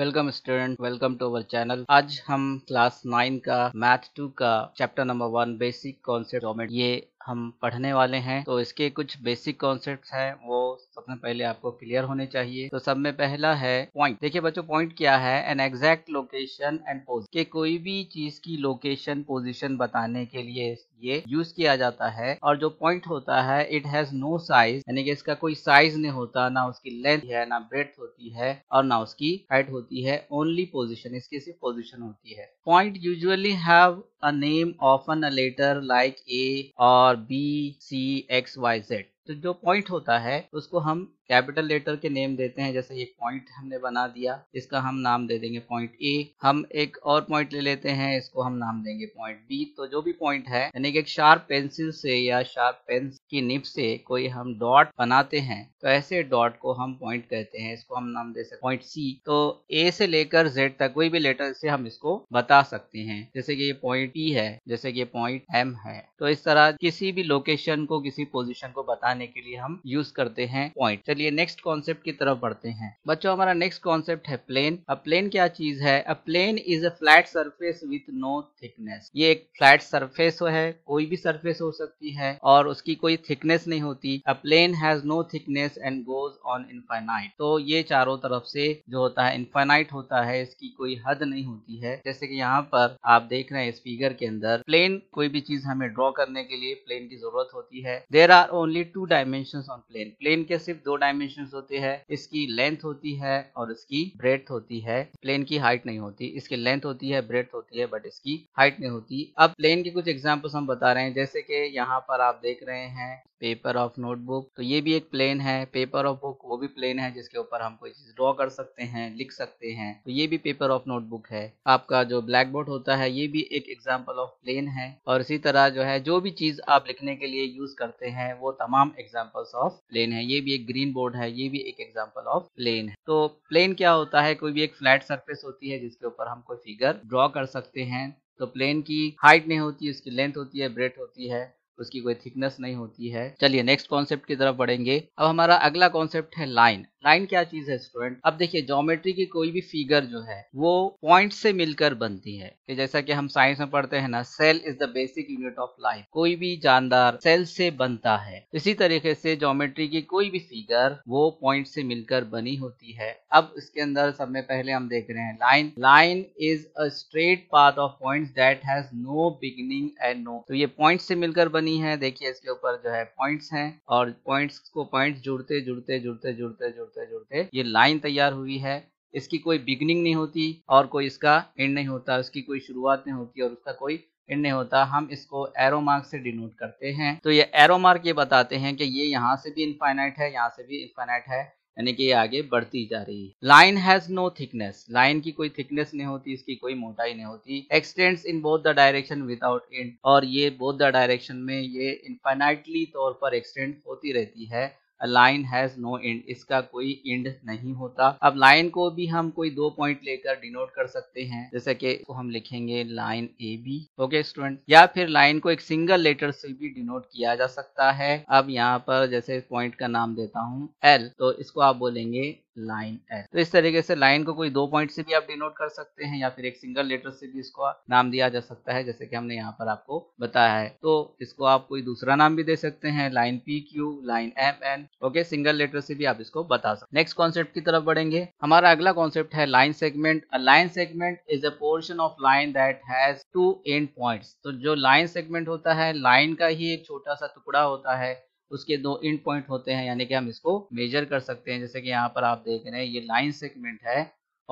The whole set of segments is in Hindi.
Welcome student welcome to our channel आज हम क्लास नाइन का मैथ टू का chapter number one basic concept ये हम पढ़ने वाले हैं तो इसके कुछ बेसिक कॉन्सेप्ट हैं वो सबसे पहले आपको क्लियर होने चाहिए तो सब में पहला है पॉइंट देखिए बच्चों पॉइंट क्या है an exact location and pose के कोई भी चीज की लोकेशन पोजिशन बताने के लिए ये यूज किया जाता है और जो पॉइंट होता है इट हैज नो साइज यानी कि इसका कोई साइज नहीं होता ना उसकी लेंथ है ना ब्रेथ होती है और ना उसकी हाइट होती है ओनली पोजिशन इसकी सिर्फ पोजिशन होती है point usually have a name of an letter like A और or b c x y z तो जो पॉइंट होता है उसको हम कैपिटल लेटर के नेम देते हैं जैसे ये पॉइंट हमने बना दिया इसका हम नाम दे देंगे पॉइंट ए हम एक और पॉइंट ले लेते हैं इसको हम नाम देंगे पॉइंट बी तो जो भी पॉइंट है यानी कि एक शार्प पेंसिल से या शार्प पेन की निप से कोई हम डॉट बनाते हैं तो ऐसे डॉट को हम पॉइंट कहते हैं इसको हम नाम दे सकते पॉइंट सी तो ए से लेकर जेड तक कोई भी लेटर से हम इसको बता सकते हैं जैसे कि ये पॉइंट ई है जैसे कि ये पॉइंट एम है तो इस तरह किसी भी लोकेशन को किसी पोजिशन को बता बताने के लिए हम यूज करते हैं पॉइंट चलिए नेक्स्ट कॉन्सेप्ट की तरफ बढ़ते हैं बच्चों हमारा नेक्स्ट कॉन्सेप्ट है प्लेन अब प्लेन क्या चीज है a plane is a flat surface with no thickness ये एक फ्लैट सरफेस है कोई भी सरफेस हो सकती है और उसकी कोई थिकनेस नहीं होती a plane has no thickness and goes on infinite तो ये चारों तरफ से जो होता है इनफाइनाइट होता है इसकी कोई हद नहीं होती है जैसे कि यहाँ पर आप देख रहे हैं इस फिगर के अंदर प्लेन कोई भी चीज हमें ड्रॉ करने के लिए प्लेन की जरूरत होती है there are only two two dimension on plane plane के सिर्फ दो डायमेंशन होते हैं इसकी लेंथ होती है और इसकी ब्रेथ होती है प्लेन की हाइट नहीं होती इसकी लेंथ होती है ब्रेथ होती है बट इसकी हाइट नहीं होती अब प्लेन के कुछ एग्जाम्पल्स हम बता रहे हैं जैसे कि यहाँ पर आप देख रहे हैं पेपर ऑफ नोटबुक तो ये भी एक प्लेन है पेपर ऑफ बुक वो भी प्लेन है जिसके ऊपर हम कोई चीज ड्रॉ कर सकते हैं लिख सकते हैं तो ये भी पेपर ऑफ नोटबुक है आपका जो ब्लैक बोर्ड होता है ये भी एक एग्जाम्पल ऑफ प्लेन है और इसी तरह जो है जो भी चीज आप लिखने के लिए यूज करते हैं वो तमाम हम एग्जाम्पल्स ऑफ प्लेन है ये भी एक ग्रीन बोर्ड है ये भी एक एग्जाम्पल ऑफ प्लेन है तो प्लेन क्या होता है कोई भी एक फ्लैट सर्फेस होती है जिसके ऊपर हम कोई फिगर ड्रॉ कर सकते हैं तो प्लेन की हाइट नहीं होती उसकी लेंथ होती है ब्रेथ होती है उसकी कोई थिकनेस नहीं होती है चलिए नेक्स्ट कॉन्सेप्ट की तरफ बढ़ेंगे अब हमारा अगला कॉन्सेप्ट है लाइन लाइन क्या चीज है स्टूडेंट अब देखिए ज्योमेट्री की कोई भी फिगर जो है वो पॉइंट से मिलकर बनती है कि जैसा कि हम साइंस में पढ़ते हैं ना cell is the basic unit of life कोई भी जानदार सेल से बनता है इसी तरीके से ज्योमेट्री की कोई भी फिगर वो पॉइंट से मिलकर बनी होती है अब इसके अंदर सब में पहले हम देख रहे हैं line line is a straight path of point that has no beginning and no तो ये पॉइंट से मिलकर बनी है देखिए इसके ऊपर जो है पॉइंट्स हैं और पॉइंट्स को पॉइंट्स जुड़ते जुड़ते जुड़ते जुड़ते जुड़ते जोड़ते जोड़ते ये लाइन तैयार हुई है इसकी कोई बिगनिंग नहीं होती और कोई इसका एंड नहीं होता इसकी कोई शुरुआत नहीं होती और उसका कोई एंड नहीं होता हम इसको एरो मार्क से डिनोट करते हैं तो ये एरो मार्क ये बताते हैं कि ये यहाँ से भी इनफाइनाइट है यहाँ से भी इनफाइनाइट है यानी कि ये आगे बढ़ती जा रही है line has no thickness line की कोई थिकनेस नहीं होती इसकी कोई मोटाई नहीं होती extends in both the direction without end और ये बोथ द डायरेक्शन में ये इनफाइनाइटली तौर पर एक्सटेंड होती रहती है लाइन हैज नो एंड इसका कोई एंड नहीं होता अब लाइन को भी हम कोई दो पॉइंट लेकर डिनोट कर सकते हैं जैसे कि तो हम लिखेंगे line A B okay student या फिर लाइन को एक सिंगल लेटर से भी डिनोट किया जा सकता है अब यहाँ पर जैसे पॉइंट का नाम देता हूँ एल तो इसको आप बोलेंगे लाइन एस तो इस तरीके से लाइन को कोई दो पॉइंट से भी आप डिनोट कर सकते हैं या फिर एक सिंगल लेटर से भी इसको नाम दिया जा सकता है जैसे कि हमने यहाँ पर आपको बताया है तो इसको आप कोई दूसरा नाम भी दे सकते हैं line P Q line M N okay single letter से भी आप इसको बता सकते नेक्स्ट कॉन्सेप्ट की तरफ बढ़ेंगे हमारा अगला कॉन्सेप्ट है line segment line segment is a portion of line that has two end point तो जो लाइन सेगमेंट होता है लाइन का ही एक छोटा सा टुकड़ा होता है उसके दो इंड पॉइंट होते हैं यानी कि हम इसको मेजर कर सकते हैं जैसे कि यहाँ पर आप देख रहे हैं ये लाइन सेगमेंट है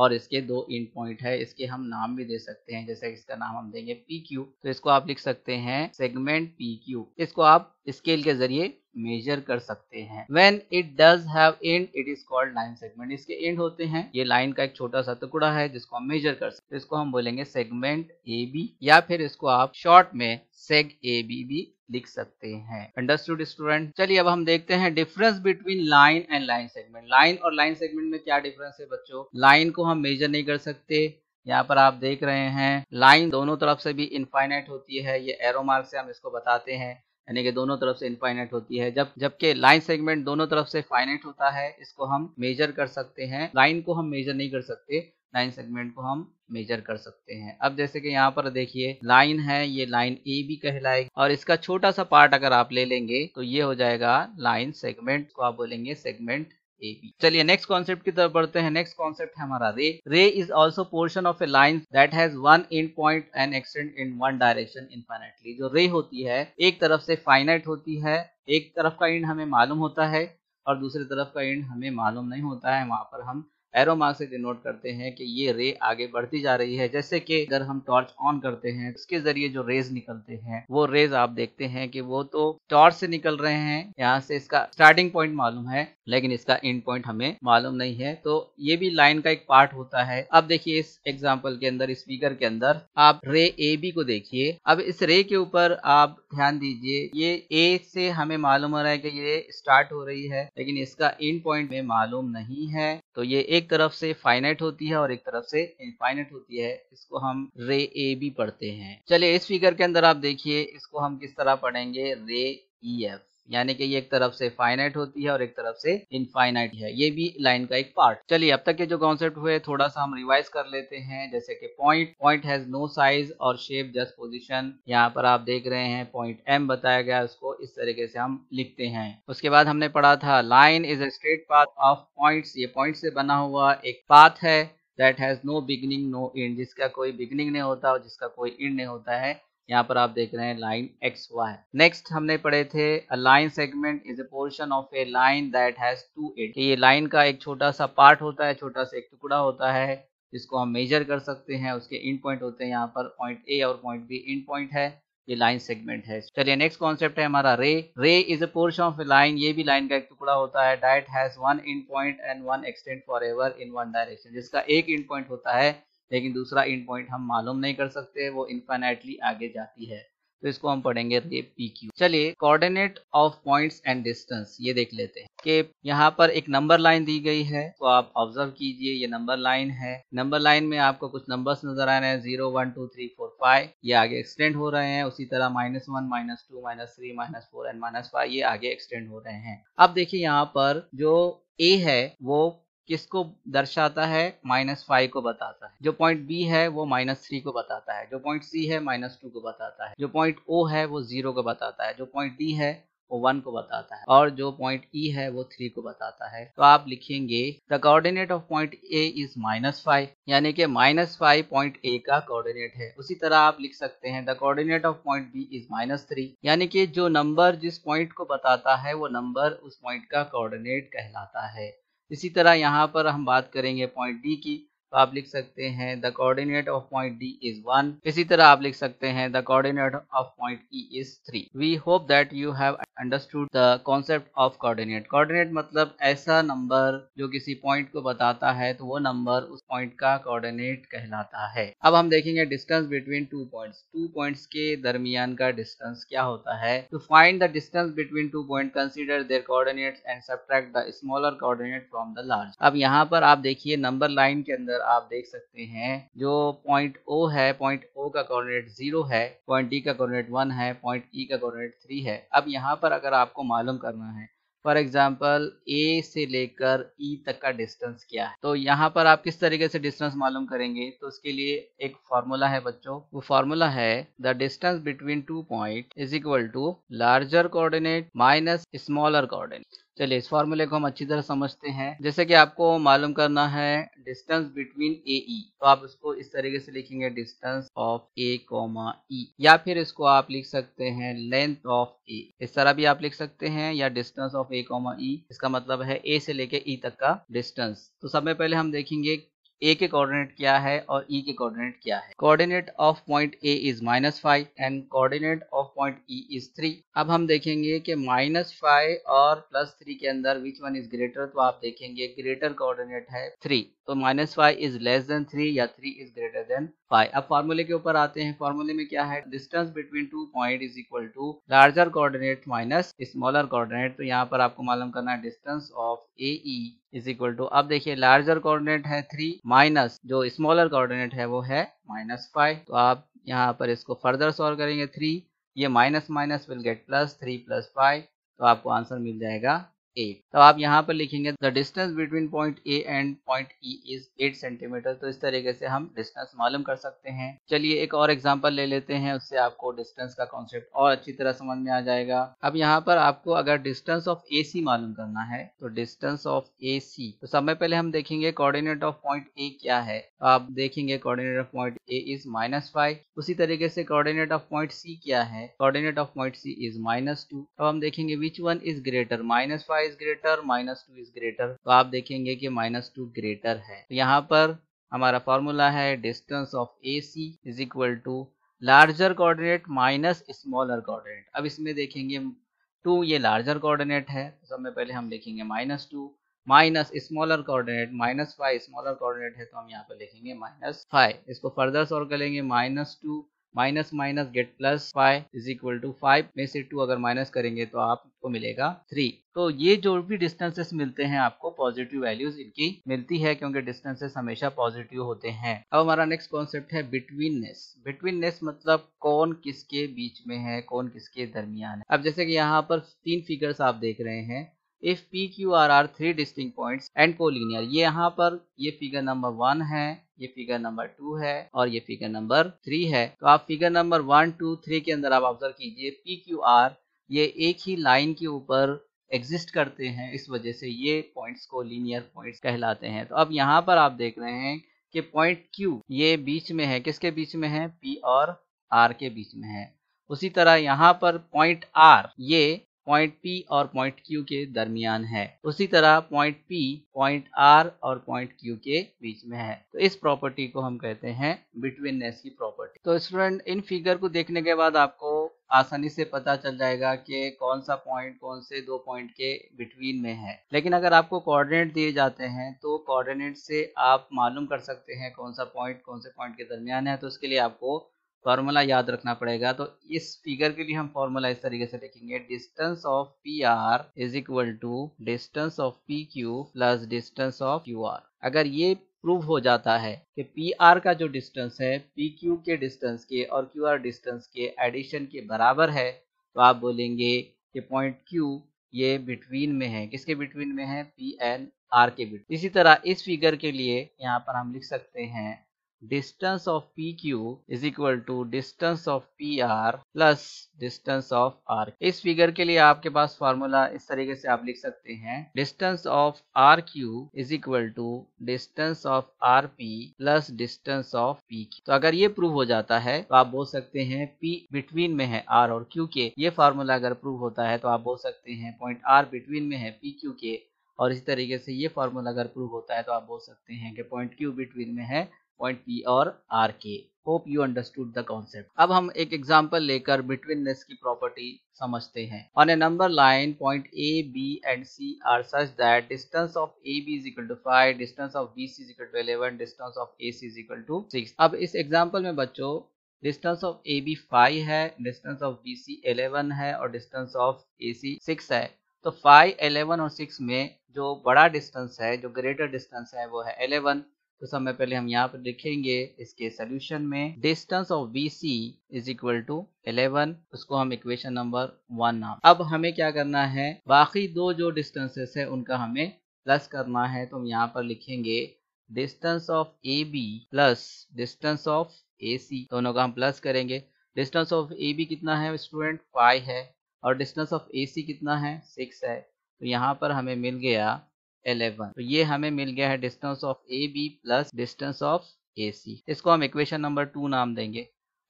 और इसके दो इंड पॉइंट है इसके हम नाम भी दे सकते हैं जैसे इसका नाम हम देंगे पी क्यू तो इसको आप लिख सकते हैं सेगमेंट पी क्यू इसको आप स्केल के जरिए मेजर कर सकते हैं when it does have end it is called line segment इसके एंड होते हैं ये लाइन का एक छोटा सा टुकड़ा है जिसको हम मेजर कर सकते हैं इसको हम बोलेंगे सेगमेंट ए बी या फिर इसको आप शॉर्ट में सेग ए बी भी लिख सकते हैं अंडरस्टूड स्टूडेंट चलिए अब हम देखते हैं difference between line and line segment line और लाइन सेगमेंट में क्या डिफरेंस है बच्चों लाइन को हम मेजर नहीं कर सकते यहाँ पर आप देख रहे हैं लाइन दोनों तरफ से भी इनफाइनाइट होती है ये एरो मार्क से हम इसको बताते हैं यानी कि दोनों तरफ से इनफाइनाइट होती है जब जबकि लाइन सेगमेंट दोनों तरफ से फाइनाइट होता है इसको हम मेजर कर सकते हैं लाइन को हम मेजर नहीं कर सकते लाइन सेगमेंट को हम मेजर कर सकते हैं अब जैसे कि यहाँ पर देखिए लाइन है ये लाइन ए भी कहलाएगी और इसका छोटा सा पार्ट अगर आप ले लेंगे तो ये हो जाएगा लाइन सेगमेंट को आप बोलेंगे सेगमेंट ए बी चलिए नेक्स्ट कॉन्सेप्ट की तरफ बढ़ते हैं नेक्स्ट कॉन्सेप्ट है हमारा ray ray is also portion of a line that has one end point and extend in one direction infinitely जो रे होती है एक तरफ से फाइनाइट होती है एक तरफ का इंड हमें मालूम होता है और दूसरी तरफ का इंड हमें मालूम नहीं होता है वहां पर हम एरो मार्क से डिनोट करते हैं कि ये रे आगे बढ़ती जा रही है जैसे कि अगर हम टॉर्च ऑन करते हैं इसके जरिए जो रेज निकलते हैं वो रेज आप देखते हैं कि वो तो टॉर्च से निकल रहे हैं यहाँ से इसका स्टार्टिंग पॉइंट मालूम है लेकिन इसका एंड पॉइंट हमें मालूम नहीं है तो ये भी लाइन का एक पार्ट होता है अब देखिए इस एग्जाम्पल के अंदर स्पीकर के अंदर आप रे ए बी को देखिए अब इस रे के ऊपर आप ध्यान दीजिए ये ए से हमें मालूम हो रहा है कि ये स्टार्ट हो रही है लेकिन इसका एंड पॉइंट में मालूम नहीं है तो ये एक तरफ से फाइनाइट होती है और एक तरफ से इनफाइनाइट होती है इसको हम रे ए भी पढ़ते हैं चलिए इस फिगर के अंदर आप देखिए इसको हम किस तरह पढ़ेंगे रे ई एफ यानी कि ये एक तरफ से फाइनाइट होती है और एक तरफ से इनफाइनाइट है ये भी लाइन का एक पार्ट चलिए अब तक के जो कॉन्सेप्ट हुए थोड़ा सा हम रिवाइज कर लेते हैं जैसे कि point point has no size और शेप जस्ट पोजिशन यहाँ पर आप देख रहे हैं पॉइंट एम बताया गया उसको इस तरीके से हम लिखते हैं उसके बाद हमने पढ़ा था line is a straight path of point ये पॉइंट से बना हुआ एक पाथ है that has no beginning no end. जिसका कोई बिगनिंग नहीं होता और जिसका कोई end नहीं होता है यहाँ पर आप देख रहे हैं लाइन एक्स वाई नेक्स्ट हमने पढ़े थे line segment is a portion of a line that has two end ये लाइन का एक छोटा सा पार्ट होता है छोटा सा एक टुकड़ा होता है जिसको हम मेजर कर सकते हैं उसके इंड पॉइंट होते हैं यहाँ पर पॉइंट ए और पॉइंट बी इंड पॉइंट है ये लाइन सेगमेंट है चलिए नेक्स्ट कॉन्सेप्ट है हमारा ray ray is a portion of a line ये भी लाइन का एक टुकड़ा होता है that has one end point and one extend forever in one direction जिसका एक इंड पॉइंट होता है लेकिन दूसरा इन पॉइंट हम मालूम नहीं कर सकते वो इन्फाइनाइटली आगे जाती है तो इसको हम पढ़ेंगे ये पी क्यू चलिए coordinate of points and distance ये देख लेते हैं कि यहाँ पर एक नंबर लाइन दी गई है तो आप ऑब्जर्व कीजिए ये नंबर लाइन है नंबर लाइन में आपको कुछ नंबर्स नजर आ रहे हैं zero one two three four five ये आगे एक्सटेंड हो रहे हैं उसी तरह minus one minus two minus three minus four and minus five ये आगे एक्सटेंड हो रहे हैं अब देखिए यहाँ पर जो ए है वो किसको दर्शाता है माइनस फाइव को बताता है जो पॉइंट बी है वो माइनस थ्री को बताता है जो पॉइंट सी है माइनस टू को बताता है जो पॉइंट ओ है वो जीरो को बताता है जो पॉइंट डी है वो वन को बताता है और जो पॉइंट ई e है वो थ्री को बताता है तो आप लिखेंगे the coordinate of point A is minus five यानी कि माइनस फाइव पॉइंट ए का कोऑर्डिनेट है उसी तरह आप लिख सकते हैं the coordinate of point B is minus three यानी कि जो नंबर जिस पॉइंट को बताता है वो नंबर उस पॉइंट का कोऑर्डिनेट कहलाता है इसी तरह यहाँ पर हम बात करेंगे पॉइंट डी की तो आप लिख सकते हैं the coordinate of point D is one इसी तरह आप लिख सकते हैं the coordinate of point E is three we hope that you have understood the concept of coordinate coordinate मतलब ऐसा नंबर जो किसी पॉइंट को बताता है तो वो नंबर उस पॉइंट का कोऑर्डिनेट कहलाता है अब हम देखेंगे distance between two points two points के दरमियान का डिस्टेंस क्या होता है to find the distance between two point consider their coordinates and subtract the smaller coordinate from the large अब यहाँ पर आप देखिए नंबर लाइन के अंदर आप देख सकते हैं जो पॉइंट ओ है पॉइंट ओ का कोऑर्डिनेट जीरो है पॉइंट डी का कोऑर्डिनेट वन है पॉइंट ई e का कोऑर्डिनेट थ्री है अब यहाँ पर पर अगर आपको मालूम करना है फॉर एग्जाम्पल ए से लेकर ई e तक का डिस्टेंस क्या है तो यहाँ पर आप किस तरीके से डिस्टेंस मालूम करेंगे तो उसके लिए एक फॉर्मूला है बच्चों वो फॉर्मूला है the distance between two point is equal to larger coordinate minus smaller coordinate चलिए इस फॉर्मूले को हम अच्छी तरह समझते हैं जैसे कि आपको मालूम करना है डिस्टेंस बिटवीन ए ई तो आप इसको इस तरीके से लिखेंगे distance of A comma E या फिर इसको आप लिख सकते हैं लेंथ ऑफ ए इस तरह भी आप लिख सकते हैं या distance of A comma E इसका मतलब है ए से लेके ई e तक का डिस्टेंस तो सबसे पहले हम देखेंगे ए के कोऑर्डिनेट क्या है और ई e के कोऑर्डिनेट क्या है coordinate of point A is minus five and coordinate of point E is three अब हम देखेंगे कि माइनस फाइव और प्लस थ्री के अंदर विच वन इज ग्रेटर तो आप देखेंगे ग्रेटर कोऑर्डिनेट है थ्री तो minus five is less than three या three is greater than five अब फॉर्मूले के ऊपर आते हैं फॉर्मूले में क्या है distance between two point is equal to larger coordinate minus smaller coordinate तो यहाँ पर आपको मालूम करना है distance of A is equal to अब देखिए लार्जर कोऑर्डिनेट है थ्री माइनस जो स्मॉलर कोऑर्डिनेट है वो है माइनस फाइव तो आप यहाँ पर इसको फर्दर सॉल्व करेंगे थ्री ये minus minus will get plus three plus five तो आपको आंसर मिल जाएगा ए तो आप यहाँ पर लिखेंगे the distance between point A and point E is eight centimetre तो इस तरीके से हम डिस्टेंस मालूम कर सकते हैं चलिए एक और एग्जाम्पल ले लेते हैं उससे आपको डिस्टेंस का कॉन्सेप्ट और अच्छी तरह समझ में आ जाएगा अब यहाँ पर आपको अगर डिस्टेंस ऑफ ए मालूम करना है तो डिस्टेंस ऑफ ए तो समय पहले हम देखेंगे कोऑर्डिनेट ऑफ पॉइंट ए क्या है तो आप देखेंगे coordinate of point A is minus five उसी तरीके से कोऑर्डिनेट ऑफ पॉइंट सी क्या है coordinate of point C is minus two अब हम देखेंगे which one is greater minus five is greater minus two is greater तो आप देखेंगे कि माइनस टू ग्रेटर है तो यहाँ पर हमारा फॉर्मूला है distance of A C is equal to larger coordinate minus smaller coordinate अब इसमें देखेंगे टू ये लार्जर कोऑर्डिनेट है तो सबसे पहले हम लिखेंगे minus two minus smaller coordinate minus five smaller coordinate है तो हम यहाँ पर लिखेंगे माइनस फाइव इसको फर्दर सॉल्व करेंगे minus two minus minus get plus five is equal to five में से टू अगर माइनस करेंगे तो आपको मिलेगा थ्री तो ये जो भी डिस्टेंसेस मिलते हैं आपको पॉजिटिव वैल्यूज इनकी मिलती है क्योंकि डिस्टेंसेस हमेशा पॉजिटिव होते हैं अब हमारा नेक्स्ट कॉन्सेप्ट है बिटवीननेस बिटवीननेस मतलब कौन किसके बीच में है कौन किसके दरमियान है अब जैसे कि यहाँ पर तीन फिगर्स आप देख रहे हैं if P Q R are three distinct points and collinear ये यहाँ पर ये फिगर नंबर वन है ये फिगर नंबर टू है और ये फिगर नंबर थ्री है तो आप figure number one two three के अंदर आप ऑब्जर्व कीजिए पी क्यू आर ये एक ही लाइन के ऊपर एग्जिस्ट करते हैं इस वजह से ये पॉइंट्स को लीनियर पॉइंट्स कहलाते हैं तो अब यहाँ पर आप देख रहे हैं कि पॉइंट क्यू ये बीच में है किसके बीच में है पी और आर के बीच में है उसी तरह यहाँ पर पॉइंट आर ये पॉइंट पी और पॉइंट क्यू के दरमियान है उसी तरह पॉइंट पी पॉइंट आर और पॉइंट क्यू के बीच में है तो इस प्रॉपर्टी को हम कहते हैं बिटवीननेस की प्रॉपर्टी तो स्टूडेंट इन फिगर को देखने के बाद आपको आसानी से पता चल जाएगा कि कौन सा पॉइंट कौन से दो पॉइंट के बिटवीन में है लेकिन अगर आपको कोऑर्डिनेट दिए जाते हैं तो कोऑर्डिनेट से आप मालूम कर सकते हैं कौन सा पॉइंट कौन से पॉइंट के दरमियान है तो उसके लिए आपको फॉर्मूला याद रखना पड़ेगा तो इस फिगर के लिए हम फॉर्मूला इस तरीके से लिखेंगे distance of P R is equal to distance of P Q plus distance of Q R अगर ये प्रूव हो जाता है कि पी आर का जो डिस्टेंस है पी क्यू के डिस्टेंस के और क्यू आर डिस्टेंस के एडिशन के बराबर है तो आप बोलेंगे कि पॉइंट क्यू ये बिटवीन में है किसके बिटवीन में है पी एन आर के बिटवीन इसी तरह इस फिगर के लिए यहाँ पर हम लिख सकते हैं of P Q is equal to distance of P R plus distance of R इस फिगर के लिए आपके पास फॉर्मूला इस तरीके से आप लिख सकते हैं distance of R Q is equal to distance of R P plus distance of P Q तो अगर ये प्रूव हो जाता है तो आप बोल सकते हैं पी बिटवीन में है आर और क्यू के ये फार्मूला अगर प्रूव होता है तो आप बोल सकते हैं पॉइंट आर बिटवीन में है पी क्यू के और इसी तरीके से ये फार्मूला अगर प्रूव होता है तो आप बोल सकते हैं कि पॉइंट क्यू बिटवीन में है पॉइंट पी और आर के hope you understood the concept अब हम एक एग्जाम्पल लेकर बिटवीननेस की प्रॉपर्टी समझते हैं on a number line point A B and C are such that distance of A B is equal to five distance of B C is equal to eleven distance of A C is equal to six अब इस एग्जाम्पल में बच्चों distance of A B five है distance of B C eleven है और distance of A C six है तो फाइव इलेवन और सिक्स में जो बड़ा डिस्टेंस है जो ग्रेटर डिस्टेंस है वो है इलेवन तो समय पहले हम यहाँ पर लिखेंगे इसके सोल्यूशन में distance of B C is equal to eleven उसको हम इक्वेशन नंबर वन नाम अब हमें क्या करना है बाकी दो जो डिस्टेंसेस है उनका हमें प्लस करना है तो हम यहाँ पर लिखेंगे distance of A B plus distance of A C दोनों का हम प्लस करेंगे डिस्टेंस ऑफ ए बी कितना है स्टूडेंट फाइव है और डिस्टेंस ऑफ ए सी कितना है सिक्स है तो यहाँ पर हमें मिल गया 11 तो ये हमें मिल गया है distance of A B plus distance of A C इसको हम इक्वेशन नंबर टू नाम देंगे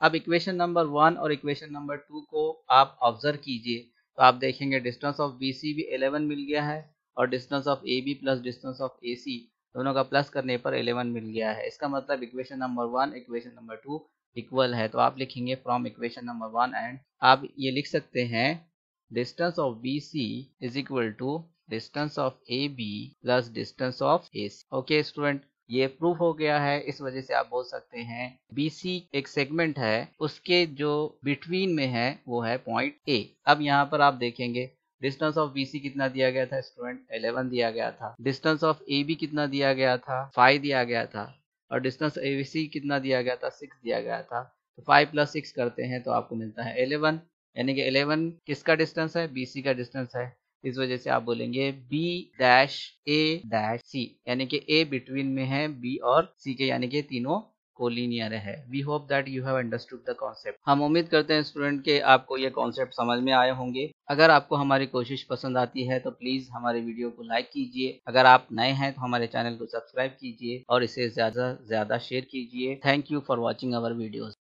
अब इक्वेशन नंबर वन और इक्वेशन नंबर टू को आप ऑब्जर्व कीजिए तो आप देखेंगे डिस्टेंस ऑफ बी सी भी एलेवन मिल गया है और distance of A B plus distance of A C दोनों का प्लस करने पर एलेवन मिल गया है इसका मतलब equation number one equation number two equal है तो आप लिखेंगे from equation number one and आप ये लिख सकते हैं distance of B C is equal to distance of A B plus distance of A C okay student ये प्रूफ हो गया है इस वजह से आप बोल सकते हैं BC एक सेगमेंट है उसके जो बिटवीन में है वो है पॉइंट A अब यहाँ पर आप देखेंगे डिस्टेंस ऑफ BC कितना दिया गया था स्टूडेंट 11 दिया गया था डिस्टेंस ऑफ AB कितना दिया गया था 5 दिया गया था और डिस्टेंस ABC कितना दिया गया था 6 दिया गया था तो 5 प्लस सिक्स करते हैं तो आपको मिलता है 11 यानी कि 11 किसका डिस्टेंस है BC का डिस्टेंस है इस वजह से आप बोलेंगे B dash A dash C यानी कि ए बिटवीन में है बी और सी के यानी कि तीनों कोलिनियर है we hope that you have understood the concept हम उम्मीद करते हैं स्टूडेंट के आपको ये कॉन्सेप्ट समझ में आए होंगे अगर आपको हमारी कोशिश पसंद आती है तो प्लीज हमारे वीडियो को लाइक कीजिए अगर आप नए हैं तो हमारे चैनल को सब्सक्राइब कीजिए और इसे ज्यादा ज्यादा शेयर कीजिए thank you for watching our videos